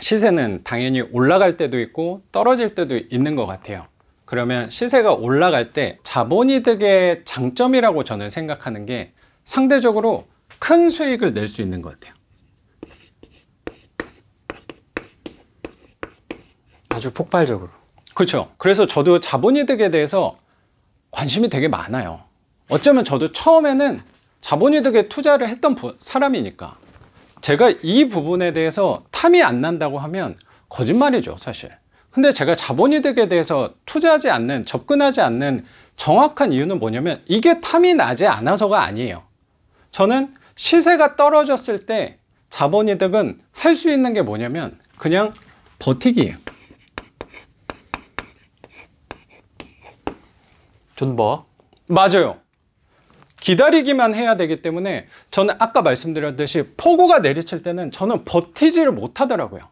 시세는 당연히 올라갈 때도 있고 떨어질 때도 있는 것 같아요. 그러면 시세가 올라갈 때 자본이득의 장점이라고 저는 생각하는 게 상대적으로 큰 수익을 낼 수 있는 것 같아요. 아주 폭발적으로. 그렇죠. 그래서 저도 자본이득에 대해서 관심이 되게 많아요. 어쩌면 저도 처음에는 자본이득에 투자를 했던 사람이니까 제가 이 부분에 대해서 탐이 안 난다고 하면 거짓말이죠 사실 근데 제가 자본이득에 대해서 투자하지 않는 접근하지 않는 정확한 이유는 뭐냐면 이게 탐이 나지 않아서가 아니에요 저는 시세가 떨어졌을 때 자본이득은 할 수 있는 게 뭐냐면 그냥 버티기예요 존버 맞아요 기다리기만 해야 되기 때문에 저는 아까 말씀드렸듯이 폭우가 내리칠 때는 저는 버티지를 못하더라고요.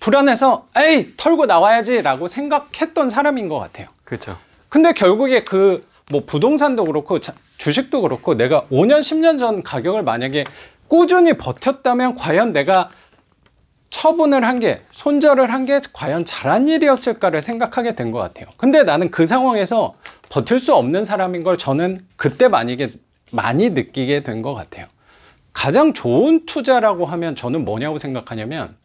불안해서 에이 털고 나와야지 라고 생각했던 사람인 것 같아요. 그렇죠. 근데 결국에 그 뭐 부동산도 그렇고 주식도 그렇고 내가 5년 10년 전 가격을 만약에 꾸준히 버텼다면 과연 내가 처분을 한 게, 손절을 한 게 과연 잘한 일이었을까를 생각하게 된 것 같아요. 근데 나는 그 상황에서 버틸 수 없는 사람인 걸 저는 그때 만약에 많이 느끼게 된 것 같아요. 가장 좋은 투자라고 하면 저는 뭐냐고 생각하냐면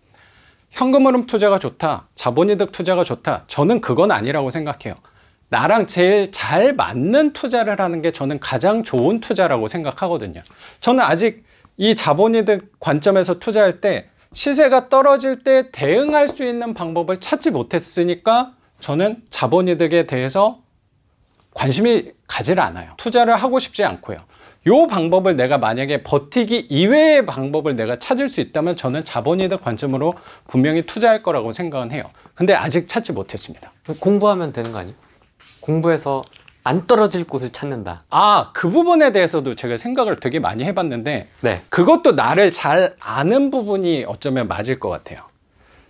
현금 흐름 투자가 좋다, 자본이득 투자가 좋다. 저는 그건 아니라고 생각해요. 나랑 제일 잘 맞는 투자를 하는 게 저는 가장 좋은 투자라고 생각하거든요. 저는 아직 이 자본이득 관점에서 투자할 때 시세가 떨어질 때 대응할 수 있는 방법을 찾지 못했으니까 저는 자본이득에 대해서 관심이 가지 않아요. 투자를 하고 싶지 않고요. 요 방법을 내가 만약에 버티기 이외의 방법을 내가 찾을 수 있다면 저는 자본이득 관점으로 분명히 투자할 거라고 생각은 해요. 근데 아직 찾지 못했습니다. 공부하면 되는 거 아니에요? 공부해서 안 떨어질 곳을 찾는다. 아, 그 부분에 대해서도 제가 생각을 되게 많이 해봤는데 네. 그것도 나를 잘 아는 부분이 어쩌면 맞을 것 같아요.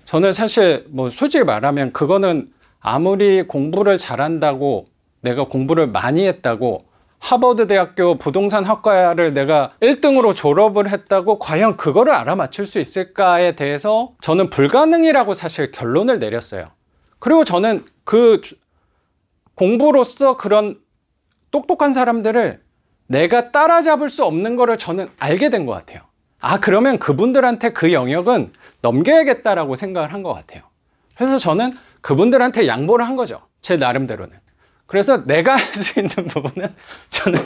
저는 사실 뭐 솔직히 말하면 그거는 아무리 공부를 잘한다고 내가 공부를 많이 했다고 하버드 대학교 부동산 학과를 내가 1등으로 졸업을 했다고 과연 그거를 알아맞힐 수 있을까에 대해서 저는 불가능이라고 사실 결론을 내렸어요. 그리고 저는 그 공부로서 그런 똑똑한 사람들을 내가 따라잡을 수 없는 거를 저는 알게 된 것 같아요. 아, 그러면 그분들한테 그 영역은 넘겨야겠다라고 생각을 한 것 같아요. 그래서 저는 그분들한테 양보를 한 거죠. 제 나름대로는. 그래서 내가 할 수 있는 부분은 저는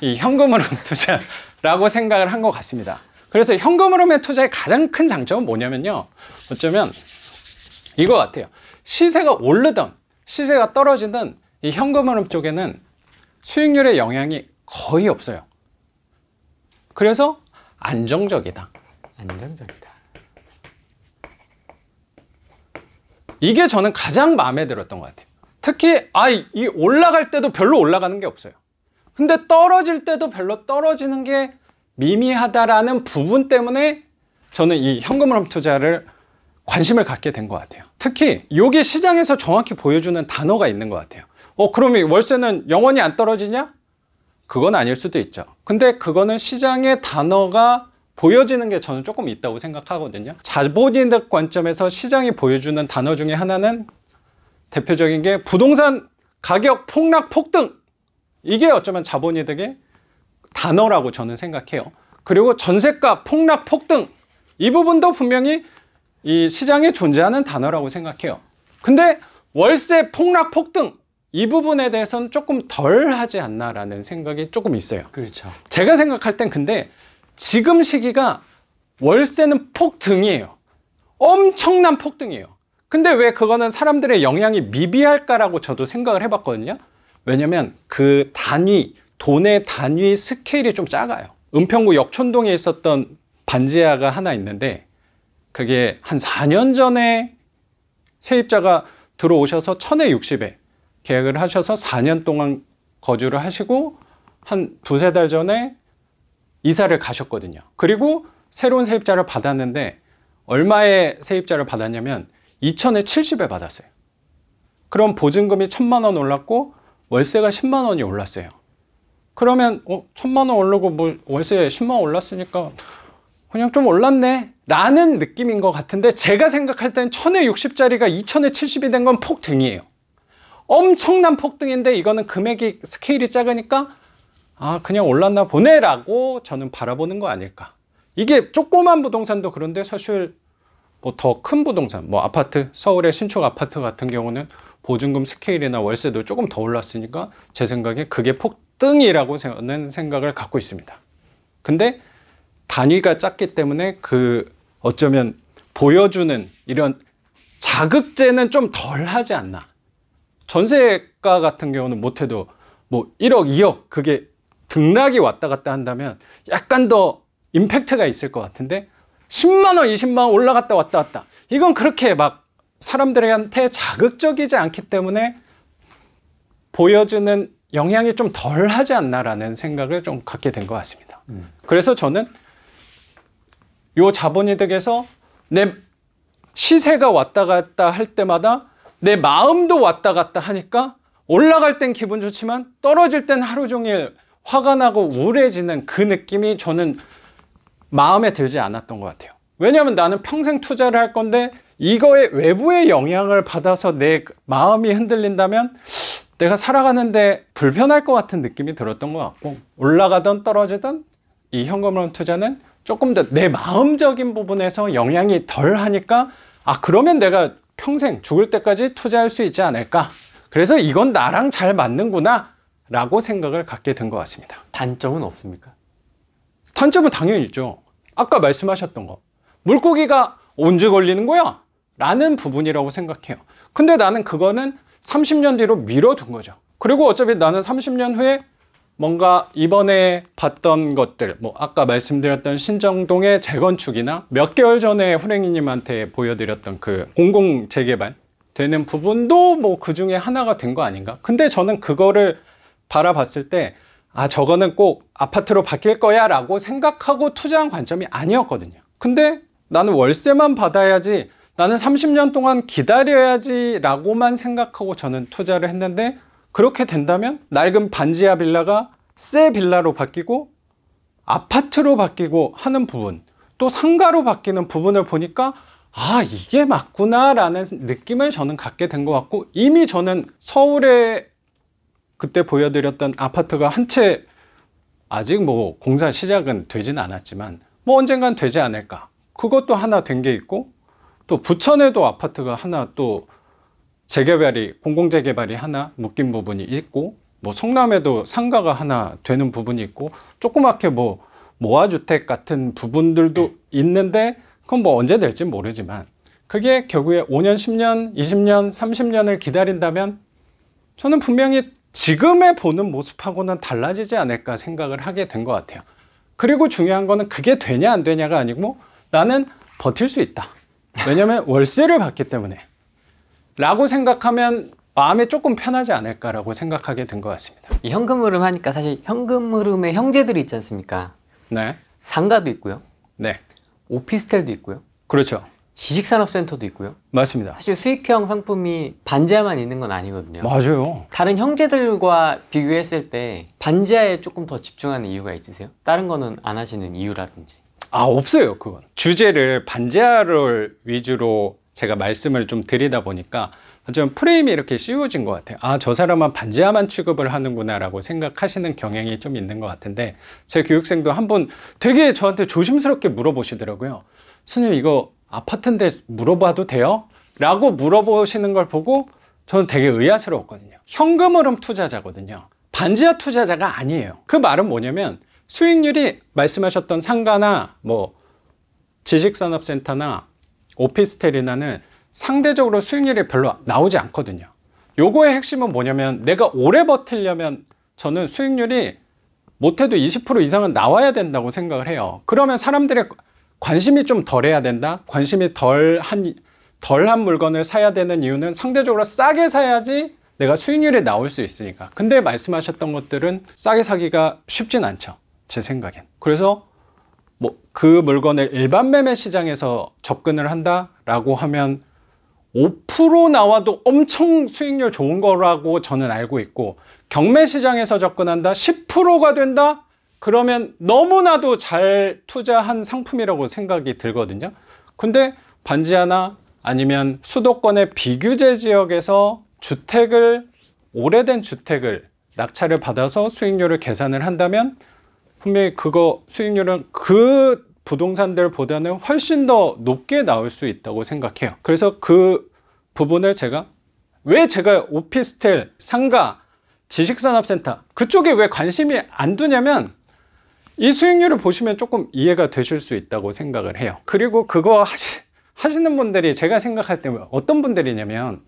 이 현금으로 투자라고 생각을 한 것 같습니다. 그래서 현금으로의 투자의 가장 큰 장점은 뭐냐면요. 어쩌면 이거 같아요. 시세가 오르든 시세가 떨어지든 이 현금흐름 쪽에는 수익률의 영향이 거의 없어요. 그래서 안정적이다. 안정적이다. 이게 저는 가장 마음에 들었던 것 같아요. 특히 아 이 올라갈 때도 별로 올라가는 게 없어요. 근데 떨어질 때도 별로 떨어지는 게 미미하다라는 부분 때문에 저는 이 현금흐름 투자를 관심을 갖게 된 것 같아요. 특히 이게 시장에서 정확히 보여주는 단어가 있는 것 같아요. 어, 그러면 월세는 영원히 안 떨어지냐? 그건 아닐 수도 있죠. 근데 그거는 시장의 단어가 보여지는 게 저는 조금 있다고 생각하거든요. 자본인들 관점에서 시장이 보여주는 단어 중에 하나는 대표적인 게 부동산 가격 폭락 폭등 이게 어쩌면 자본이득의 단어라고 저는 생각해요. 그리고 전세가 폭락 폭등 이 부분도 분명히 이 시장에 존재하는 단어라고 생각해요. 근데 월세 폭락 폭등 이 부분에 대해서는 조금 덜 하지 않나라는 생각이 조금 있어요. 그렇죠. 제가 생각할 땐 근데 지금 시기가 월세는 폭등이에요. 엄청난 폭등이에요. 근데 왜 그거는 사람들의 영향이 미비할까라고 저도 생각을 해봤거든요. 왜냐면 그 단위, 돈의 단위 스케일이 좀 작아요. 은평구 역촌동에 있었던 반지하가 하나 있는데 그게 한 4년 전에 세입자가 들어오셔서 천에 60에 계약을 하셔서 4년 동안 거주를 하시고 한 두세 달 전에 이사를 가셨거든요. 그리고 새로운 세입자를 받았는데 얼마의 세입자를 받았냐면 2 0 0 0에 70에 받았어요. 그럼 보증금이 1 0 0 0만원 올랐고 월세가 10만 원이 올랐어요. 그러면 어, 0만원 오르고 뭐 월세 10만 원 올랐으니까 그냥 좀 올랐네 라는 느낌인 것 같은데 제가 생각할 땐 1000에 60짜리가 2000에 70이 된 건 폭등이에요. 엄청난 폭등인데 이거는 금액이 스케일이 작으니까 아 그냥 올랐나 보네라고 저는 바라보는 거 아닐까. 이게 조그만 부동산도 그런데 사실 뭐더큰 부동산, 뭐 아파트, 서울의 신축 아파트 같은 경우는 보증금 스케일이나 월세도 조금 더 올랐으니까 제 생각에 그게 폭등이라고 는 생각을 갖고 있습니다. 근데 단위가 작기 때문에 그 어쩌면 보여주는 이런 자극제는 좀 덜 하지 않나. 전세가 같은 경우는 못해도 뭐 1억, 2억 그게 등락이 왔다 갔다 한다면 약간 더 임팩트가 있을 것 같은데 10만 원, 20만 원 올라갔다 왔다 왔다 이건 그렇게 막 사람들한테 자극적이지 않기 때문에 보여주는 영향이 좀 덜하지 않나라는 생각을 좀 갖게 된 것 같습니다. 음. 그래서 저는 요 자본이득에서 내 시세가 왔다 갔다 할 때마다 내 마음도 왔다 갔다 하니까 올라갈 땐 기분 좋지만 떨어질 땐 하루 종일 화가 나고 우울해지는 그 느낌이 저는 마음에 들지 않았던 것 같아요. 왜냐하면 나는 평생 투자를 할 건데 이거에 외부의 영향을 받아서 내 마음이 흔들린다면 내가 살아가는데 불편할 것 같은 느낌이 들었던 것 같고 올라가던 떨어지던 이 현금론 투자는 조금 더 내 마음적인 부분에서 영향이 덜 하니까 아 그러면 내가 평생 죽을 때까지 투자할 수 있지 않을까 그래서 이건 나랑 잘 맞는구나 라고 생각을 갖게 된 것 같습니다 단점은 없습니까? 단점은 당연히 있죠 아까 말씀하셨던 거 물고기가 언제 걸리는 거야? 라는 부분이라고 생각해요 근데 나는 그거는 30년 뒤로 밀어둔 거죠 그리고 어차피 나는 30년 후에 뭔가 이번에 봤던 것들 뭐 아까 말씀드렸던 신정동의 재건축이나 몇 개월 전에 후랭이님한테 보여드렸던 그 공공 재개발 되는 부분도 뭐 그 중에 하나가 된 거 아닌가 근데 저는 그거를 바라봤을 때 아, 저거는 꼭 아파트로 바뀔 거야 라고 생각하고 투자한 관점이 아니었거든요. 근데 나는 월세만 받아야지, 나는 30년 동안 기다려야지 라고만 생각하고 저는 투자를 했는데 그렇게 된다면 낡은 반지하 빌라가 새 빌라로 바뀌고 아파트로 바뀌고 하는 부분 또 상가로 바뀌는 부분을 보니까 아 이게 맞구나 라는 느낌을 저는 갖게 된 것 같고 이미 저는 서울에 그때 보여드렸던 아파트가 한 채 아직 뭐 공사 시작은 되진 않았지만 뭐 언젠간 되지 않을까 그것도 하나 된 게 있고 또 부천에도 아파트가 하나 또 재개발이 공공재개발이 하나 묶인 부분이 있고 뭐 성남에도 상가가 하나 되는 부분이 있고 조그맣게 뭐 모아주택 같은 부분들도 있는데 그건 뭐 언제 될지 모르지만 그게 결국에 5년, 10년, 20년, 30년을 기다린다면 저는 분명히 지금의 보는 모습하고는 달라지지 않을까 생각을 하게 된 것 같아요. 그리고 중요한 거는 그게 되냐 안 되냐가 아니고 나는 버틸 수 있다. 왜냐면 월세를 받기 때문에. 라고 생각하면 마음이 조금 편하지 않을까라고 생각하게 된 것 같습니다. 이 현금 흐름 하니까 사실 현금 흐름의 형제들이 있지 않습니까? 네. 상가도 있고요. 네. 오피스텔도 있고요. 그렇죠. 지식산업센터도 있고요. 맞습니다. 사실 수익형 상품이 반지하만 있는 건 아니거든요. 맞아요. 다른 형제들과 비교했을 때 반지하에 조금 더 집중하는 이유가 있으세요? 다른 거는 안 하시는 이유라든지. 아 없어요 그건. 주제를 반지하를 위주로 제가 말씀을 좀 드리다 보니까 좀 프레임이 이렇게 씌워진 것 같아요. 아, 저 사람은 반지하만 취급을 하는구나라고 생각하시는 경향이 좀 있는 것 같은데 제 교육생도 한번 되게 저한테 조심스럽게 물어보시더라고요. 선생님 이거 아파트인데 물어봐도 돼요? 라고 물어보시는 걸 보고 저는 되게 의아스러웠거든요. 현금 흐름 투자자거든요. 반지하 투자자가 아니에요. 그 말은 뭐냐면 수익률이 말씀하셨던 상가나 뭐 지식산업센터나 오피스텔이나는 상대적으로 수익률이 별로 나오지 않거든요. 요거의 핵심은 뭐냐면 내가 오래 버틸려면 저는 수익률이 못해도 20% 이상은 나와야 된다고 생각을 해요. 그러면 사람들의 관심이 좀 덜해야 된다. 관심이 덜한 덜한 물건을 사야 되는 이유는 상대적으로 싸게 사야지 내가 수익률이 나올 수 있으니까. 근데 말씀하셨던 것들은 싸게 사기가 쉽진 않죠. 제 생각엔. 그래서 뭐 그 물건을 일반 매매 시장에서 접근을 한다라고 하면 5% 나와도 엄청 수익률 좋은 거라고 저는 알고 있고 경매 시장에서 접근한다 10%가 된다 그러면 너무나도 잘 투자한 상품이라고 생각이 들거든요. 근데 반지 하나 아니면 수도권의 비규제 지역에서 주택을 오래된 주택을 낙찰을 받아서 수익률을 계산을 한다면 분명히 그거 수익률은 그 부동산들보다는 훨씬 더 높게 나올 수 있다고 생각해요. 그래서 그 부분을 제가 왜 제가 오피스텔, 상가, 지식산업센터 그쪽에 왜 관심이 안 두냐면 이 수익률을 보시면 조금 이해가 되실 수 있다고 생각을 해요 그리고 그거 하시, 하시는 분들이 제가 생각할 때 어떤 분들이냐면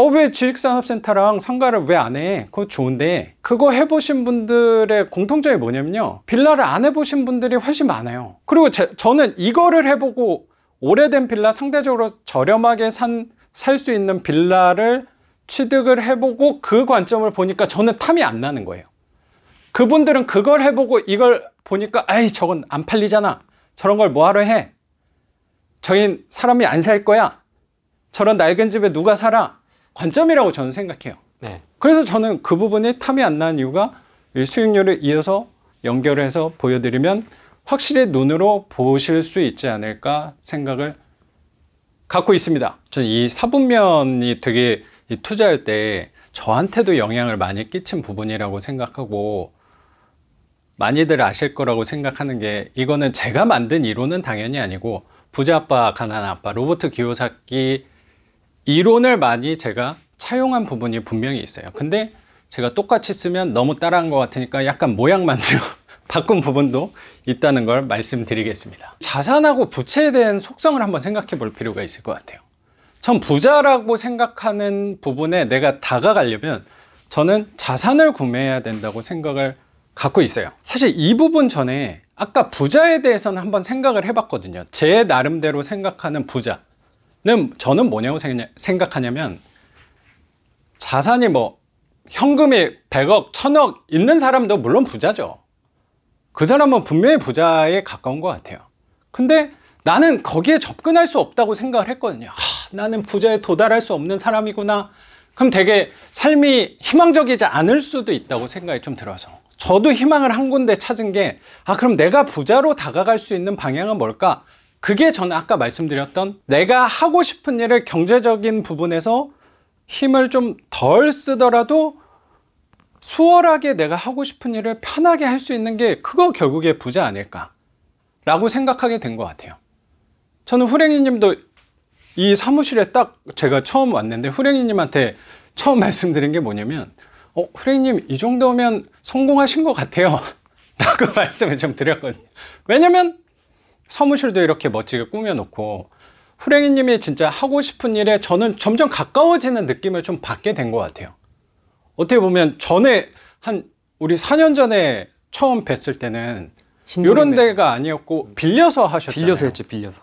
어, 왜 지식산업센터랑 상가를 왜 안 해? 그거 좋은데 그거 해보신 분들의 공통점이 뭐냐면요 빌라를 안 해보신 분들이 훨씬 많아요 그리고 제, 저는 이거를 해보고 오래된 빌라 상대적으로 저렴하게 산 살 수 있는 빌라를 취득을 해보고 그 관점을 보니까 저는 탐이 안 나는 거예요 그분들은 그걸 해보고 이걸 보니까 아이 저건 안 팔리잖아 저런 걸 뭐하러 해 저긴 사람이 안 살 거야 저런 낡은 집에 누가 살아 관점이라고 저는 생각해요 네. 그래서 저는 그 부분이 탐이 안 나는 이유가 수익률을 이어서 연결해서 보여드리면 확실히 눈으로 보실 수 있지 않을까 생각을 갖고 있습니다 저는 이 사분면이 되게 투자할 때 저한테도 영향을 많이 끼친 부분이라고 생각하고 많이들 아실 거라고 생각하는 게 이거는 제가 만든 이론은 당연히 아니고 부자 아빠, 가난 아빠, 로버트 기요사키 이론을 많이 제가 차용한 부분이 분명히 있어요. 근데 제가 똑같이 쓰면 너무 따라한 것 같으니까 약간 모양만 좀 바꾼 부분도 있다는 걸 말씀드리겠습니다. 자산하고 부채에 대한 속성을 한번 생각해 볼 필요가 있을 것 같아요. 전 부자라고 생각하는 부분에 내가 다가가려면 저는 자산을 구매해야 된다고 생각을 갖고 있어요 사실 이 부분 전에 아까 부자에 대해서는 한번 생각을 해봤거든요 제 나름대로 생각하는 부자는 저는 뭐냐고 생각하냐면 자산이 뭐 현금이 100억, 1000억 있는 사람도 물론 부자죠 그 사람은 분명히 부자에 가까운 것 같아요 근데 나는 거기에 접근할 수 없다고 생각을 했거든요 하, 나는 부자에 도달할 수 없는 사람이구나 그럼 되게 삶이 희망적이지 않을 수도 있다고 생각이 좀 들어서 저도 희망을 한 군데 찾은 게 아 그럼 내가 부자로 다가갈 수 있는 방향은 뭘까? 그게 저는 아까 말씀드렸던 내가 하고 싶은 일을 경제적인 부분에서 힘을 좀 덜 쓰더라도 수월하게 내가 하고 싶은 일을 편하게 할 수 있는 게 그거 결국에 부자 아닐까 라고 생각하게 된 것 같아요 저는 후랭이님도 이 사무실에 딱 제가 처음 왔는데 후랭이님한테 처음 말씀드린 게 뭐냐면 어, 후레이님 이 정도면 성공하신 것 같아요 라고 말씀을 좀 드렸거든요 왜냐면 사무실도 이렇게 멋지게 꾸며놓고 후레이님이 진짜 하고 싶은 일에 저는 점점 가까워지는 느낌을 좀 받게 된 것 같아요 어떻게 보면 전에 한 우리 4년 전에 처음 뵀을 때는 이런 데가 아니었고 빌려서 하셨잖아요 빌려서 했죠 빌려서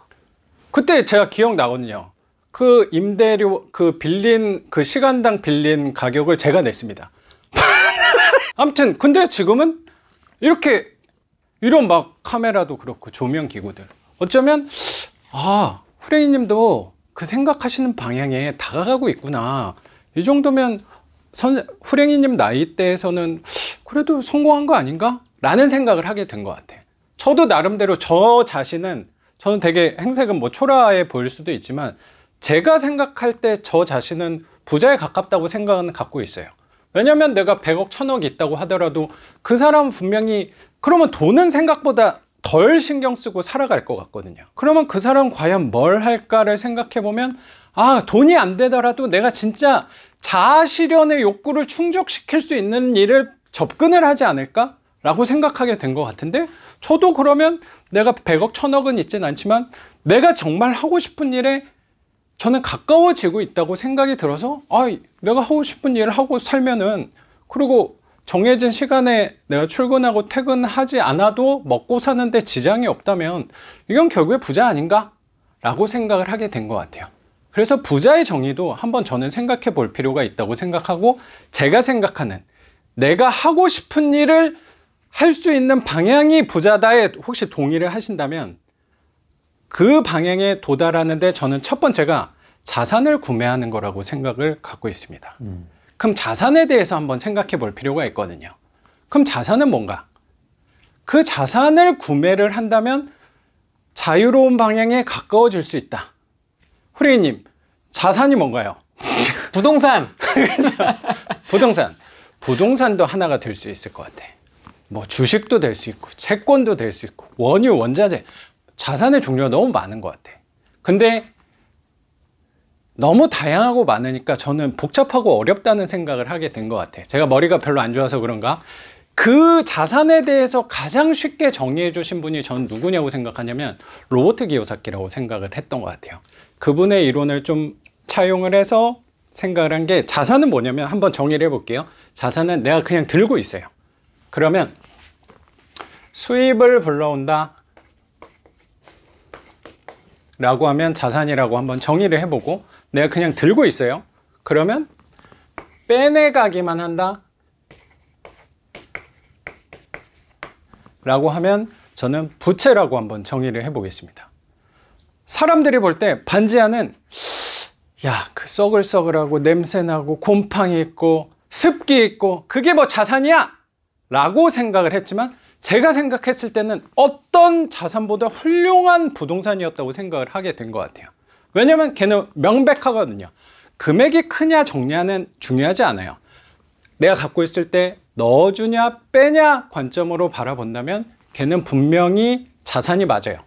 그때 제가 기억나거든요 그 임대료 그 빌린 그 시간당 빌린 가격을 제가 냈습니다 아무튼 근데 지금은 이렇게 이런 막 카메라도 그렇고 조명 기구들 어쩌면 아 후레이 님도 그 생각하시는 방향에 다가가고 있구나 이 정도면 선, 후랭이님 나이 대에서는 그래도 성공한 거 아닌가? 라는 생각을 하게 된 것같아 저도 나름대로 저 자신은 저는 되게 행색은 뭐 초라해 보일 수도 있지만 제가 생각할 때 저 자신은 부자에 가깝다고 생각은 갖고 있어요. 왜냐면 내가 100억, 1000억 있다고 하더라도 그 사람은 분명히 그러면 돈은 생각보다 덜 신경 쓰고 살아갈 것 같거든요. 그러면 그 사람 은 과연 뭘 할까를 생각해 보면 아, 돈이 안 되더라도 내가 진짜 자아 실현의 욕구를 충족시킬 수 있는 일을 접근을 하지 않을까? 라고 생각하게 된 것 같은데 저도 그러면 내가 100억, 1000억은 있진 않지만 내가 정말 하고 싶은 일에 저는 가까워지고 있다고 생각이 들어서 아 내가 하고 싶은 일을 하고 살면은 그리고 정해진 시간에 내가 출근하고 퇴근하지 않아도 먹고 사는데 지장이 없다면 이건 결국에 부자 아닌가? 라고 생각을 하게 된 것 같아요. 그래서 부자의 정의도 한번 저는 생각해 볼 필요가 있다고 생각하고 제가 생각하는 내가 하고 싶은 일을 할 수 있는 방향이 부자다에 혹시 동의를 하신다면 그 방향에 도달하는데 저는 첫 번째가 자산을 구매하는 거라고 생각을 갖고 있습니다. 음. 그럼 자산에 대해서 한번 생각해 볼 필요가 있거든요. 그럼 자산은 뭔가? 그 자산을 구매를 한다면 자유로운 방향에 가까워질 수 있다. 후레이님, 자산이 뭔가요? 부동산! 그렇죠. 부동산. 부동산도 하나가 될 수 있을 것 같아. 뭐 주식도 될 수 있고, 채권도 될 수 있고, 원유, 원자재, 자산의 종류가 너무 많은 것 같아. 근데 너무 다양하고 많으니까 저는 복잡하고 어렵다는 생각을 하게 된 것 같아. 제가 머리가 별로 안 좋아서 그런가? 그 자산에 대해서 가장 쉽게 정의해 주신 분이 전 누구냐고 생각하냐면 로버트 기요사키라고 생각을 했던 것 같아요. 그분의 이론을 좀 차용을 해서 생각을 한 게 자산은 뭐냐면 한번 정의를 해볼게요. 자산은 내가 그냥 들고 있어요. 그러면 수입을 불러온다. 라고 하면 자산이라고 한번 정의를 해보고 내가 그냥 들고 있어요. 그러면 빼내가기만 한다. 라고 하면 저는 부채라고 한번 정의를 해보겠습니다. 사람들이 볼 때 반지하는 야, 그 썩을썩을하고 냄새나고 곰팡이 있고 습기 있고 그게 뭐 자산이야? 라고 생각을 했지만 제가 생각했을 때는 어떤 자산보다 훌륭한 부동산이었다고 생각을 하게 된 것 같아요 왜냐면 걔는 명백하거든요 금액이 크냐 적냐는 중요하지 않아요 내가 갖고 있을 때 넣어주냐 빼냐 관점으로 바라본다면 걔는 분명히 자산이 맞아요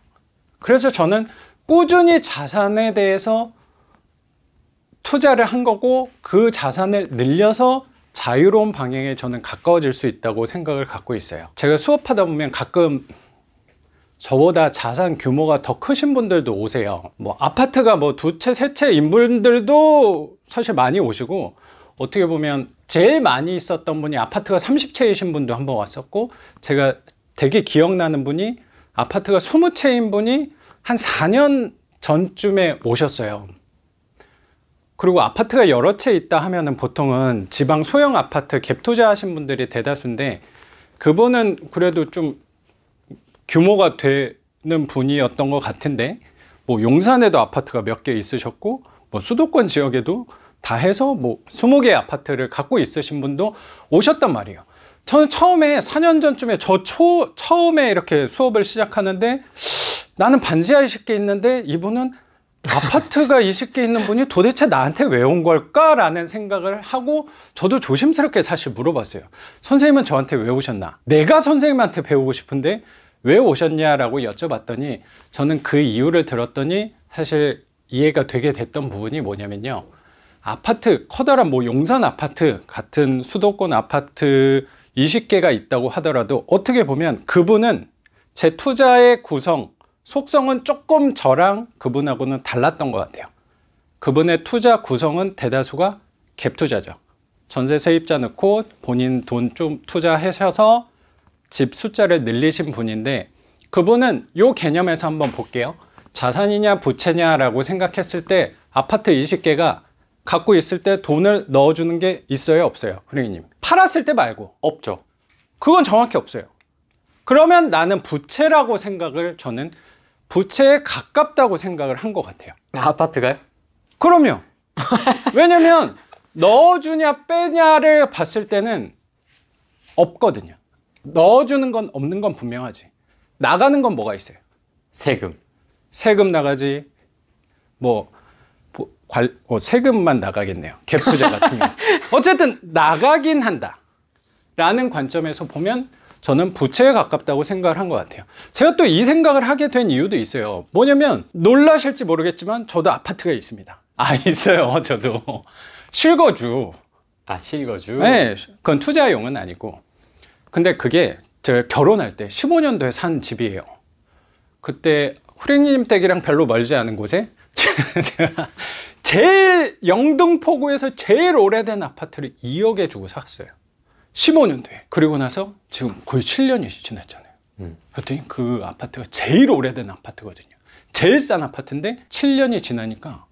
그래서 저는 꾸준히 자산에 대해서 투자를 한 거고 그 자산을 늘려서 자유로운 방향에 저는 가까워질 수 있다고 생각을 갖고 있어요 제가 수업하다 보면 가끔 저보다 자산 규모가 더 크신 분들도 오세요 뭐 아파트가 뭐 두채세 채인 분들도 사실 많이 오시고 어떻게 보면 제일 많이 있었던 분이 아파트가 30채이신 분도 한번 왔었고 제가 되게 기억나는 분이 아파트가 20채인 분이 한 4년 전쯤에 오셨어요 그리고 아파트가 여러 채 있다 하면은 보통은 지방 소형 아파트 갭 투자하신 분들이 대다수인데 그분은 그래도 좀 규모가 되는 분이었던 것 같은데 뭐 용산에도 아파트가 몇 개 있으셨고 뭐 수도권 지역에도 다 해서 뭐 20개 아파트를 갖고 있으신 분도 오셨단 말이에요. 저는 처음에 4년 전쯤에 저 초 처음에 이렇게 수업을 시작하는데 나는 반지하 20개 있는데 이분은 아파트가 20개 있는 분이 도대체 나한테 왜 온 걸까라는 생각을 하고 저도 조심스럽게 사실 물어봤어요. 선생님은 저한테 왜 오셨나? 내가 선생님한테 배우고 싶은데 왜 오셨냐라고 여쭤봤더니 저는 그 이유를 들었더니 사실 이해가 되게 됐던 부분이 뭐냐면요. 아파트, 커다란 뭐 용산 아파트 같은 수도권 아파트 20개가 있다고 하더라도 어떻게 보면 그분은 제 투자의 구성, 속성은 조금 저랑 그분하고는 달랐던 것 같아요. 그분의 투자 구성은 대다수가 갭 투자죠. 전세 세입자 넣고 본인 돈 좀 투자하셔서 집 숫자를 늘리신 분인데 그분은 요 개념에서 한번 볼게요. 자산이냐 부채냐라고 생각했을 때 아파트 20개가 갖고 있을 때 돈을 넣어주는 게 있어요 없어요 흐링님 팔았을 때 말고 없죠 그건 정확히 없어요 그러면 나는 부채라고 생각을 저는 부채에 가깝다고 생각을 한 것 같아요. 아, 파트가요 그럼요. 왜냐면 넣어주냐 빼냐를 봤을 때는 없거든요. 넣어주는 건 없는 건 분명하지. 나가는 건 뭐가 있어요? 세금. 세금 나가지. 뭐, 관, 어, 뭐 세금만 나가겠네요. 갭 투자 같은 경우. 어쨌든 나가긴 한다. 라는 관점에서 보면 저는 부채에 가깝다고 생각을 한 것 같아요 제가 또 이 생각을 하게 된 이유도 있어요 뭐냐면 놀라실지 모르겠지만 저도 아파트가 있습니다 아 있어요 저도 실거주 아 실거주? 네 그건 투자용은 아니고 근데 그게 제가 결혼할 때 15년도에 산 집이에요 그때 후레님 댁이랑 별로 멀지 않은 곳에 제가 제일 영등포구에서 제일 오래된 아파트를 2억에 주고 샀어요 15년도에 그리고 나서 지금 거의 7년이 지났잖아요. 음. 그랬더니 그 아파트가 제일 오래된 아파트거든요. 제일 싼 아파트인데 7년이 지나니까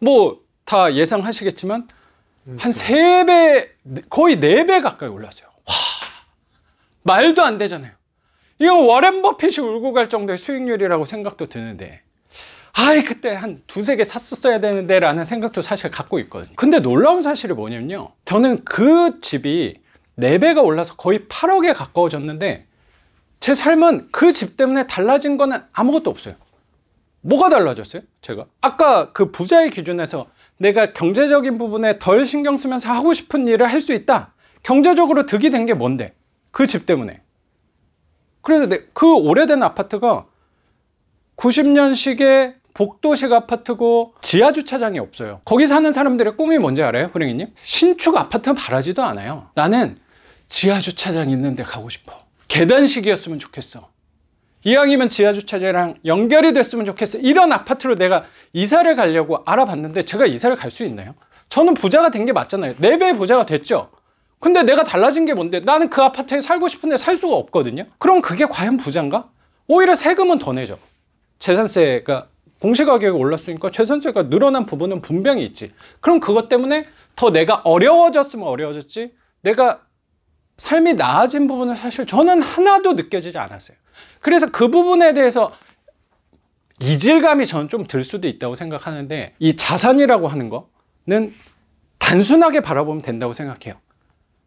뭐 다 예상하시겠지만 한 3배 거의 4배 가까이 올랐어요. 와 말도 안 되잖아요. 이건 워렌 버핏이 울고 갈 정도의 수익률이라고 생각도 드는데 아이 그때 한 두 세 개 샀었어야 되는데 라는 생각도 사실 갖고 있거든요 근데 놀라운 사실이 뭐냐면요 저는 그 집이 4배가 올라서 거의 8억에 가까워졌는데 제 삶은 그 집 때문에 달라진 거는 아무것도 없어요. 뭐가 달라졌어요? 제가 아까 그 부자의 기준에서 내가 경제적인 부분에 덜 신경 쓰면서 하고 싶은 일을 할 수 있다. 경제적으로 득이 된 게 뭔데? 그 집 때문에. 그래서 그 오래된 아파트가 90년식의 복도식 아파트고 지하 주차장이 없어요. 거기 사는 사람들의 꿈이 뭔지 알아요, 호랭이님? 신축 아파트 는 바라지도 않아요. 나는 지하 주차장 있는데 가고 싶어. 계단식이었으면 좋겠어. 이왕이면 지하 주차장이랑 연결이 됐으면 좋겠어. 이런 아파트로 내가 이사를 가려고 알아봤는데 제가 이사를 갈 수 있나요? 저는 부자가 된 게 맞잖아요. 4배 부자가 됐죠. 근데 내가 달라진 게 뭔데? 나는 그 아파트에 살고 싶은데 살 수가 없거든요. 그럼 그게 과연 부자인가? 오히려 세금은 더 내죠. 재산세가 공시가격이 올랐으니까 재산세가 늘어난 부분은 분명히 있지. 그럼 그것 때문에 더 내가 어려워졌으면 어려워졌지. 내가 삶이 나아진 부분은 사실 저는 하나도 느껴지지 않았어요. 그래서 그 부분에 대해서 이질감이 저는 좀 들 수도 있다고 생각하는데 이 자산이라고 하는 거는 단순하게 바라보면 된다고 생각해요.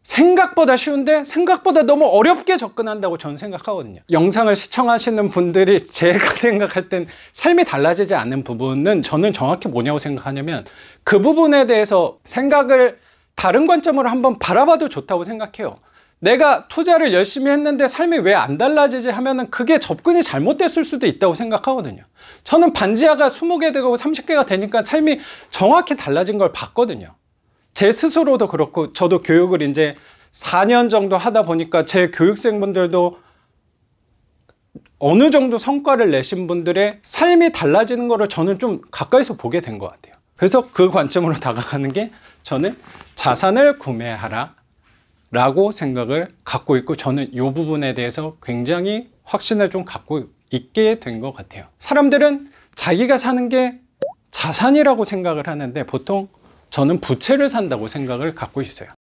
생각보다 쉬운데 생각보다 너무 어렵게 접근한다고 저는 생각하거든요. 영상을 시청하시는 분들이 제가 생각할 땐 삶이 달라지지 않는 부분은 저는 정확히 뭐냐고 생각하냐면 그 부분에 대해서 생각을 다른 관점으로 한번 바라봐도 좋다고 생각해요. 내가 투자를 열심히 했는데 삶이 왜 안 달라지지 하면은 그게 접근이 잘못됐을 수도 있다고 생각하거든요. 저는 반지하가 20개 되고 30개가 되니까 삶이 정확히 달라진 걸 봤거든요. 제 스스로도 그렇고 저도 교육을 이제 4년 정도 하다 보니까 제 교육생분들도 어느 정도 성과를 내신 분들의 삶이 달라지는 거를 저는 좀 가까이서 보게 된 것 같아요. 그래서 그 관점으로 다가가는 게 저는 자산을 구매하라 라고 생각을 갖고 있고 저는 이 부분에 대해서 굉장히 확신을 좀 갖고 있게 된 것 같아요 사람들은 자기가 사는 게 자산이라고 생각을 하는데 보통 저는 부채를 산다고 생각을 갖고 있어요